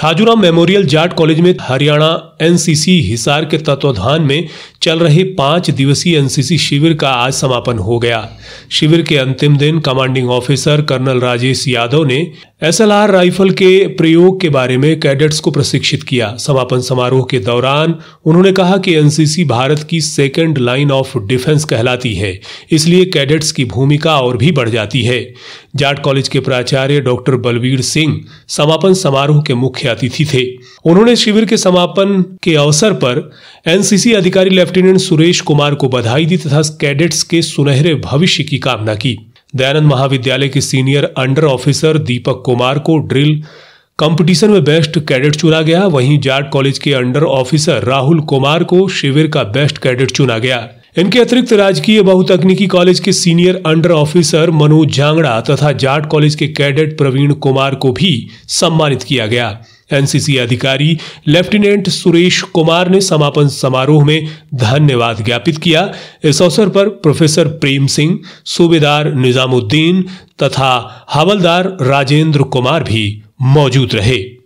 Chhajuram memorial Jat college में Haryana NCC Hisar के तत्वाधान में चल रहे पाँच दिवसीय एनसीसी शिविर का आज समापन हो गया शिविर के अंतिम दिन commanding officer colonel Rajesh Yadav ने एसएलआर राइफल के प्रयोग के बारे में कैडेट्स को प्रशिक्षित किया समापन समारोह के दौरान उन्होंने कहा कि एनसीसी भारत की सेकेंड लाइन ऑफ डिफेंस कहलाती है इसलिए कैडेट्स की भूमिका और भी बढ़ जाती है जाट कॉलेज के प्राचार्य डॉक्टर बलवीर सिंह समापन समारोह के मुख्य अतिथि थे उन्होंने शिविर के समापन के अवसर पर एनसीसी अधिकारी लेफ्ट लेफ्टिनेंट सुरेश कुमार को बधाई दी तथा कैडेट्स के सुनहरे भविष्य की कामना की दयानंद महाविद्यालय के senior under officer Deepak Kumar को ड्रिल कंपटीशन में बेस्ट कैडेट चुना गया वहीं जाट कॉलेज के अंडर ऑफिसर राहुल कुमार को शिविर का बेस्ट कैडेट चुना गया इनके अतिरिक्त राजकीय बहुतकनीकी कॉलेज के senior under officer Manoj Jhangra तथा जाट कॉलेज के कैडेट प्रवीण कुमार को भी सम्मानित किया गया एनसीसी अधिकारी लेफ्टिनेंट सुरेश कुमार ने समापन समारोह में धन्यवाद ज्ञापित किया इस अवसर पर प्रोफेसर प्रेम सिंह सूबेदार निजामुद्दीन तथा हवलदार राजेंद्र कुमार भी मौजूद रहे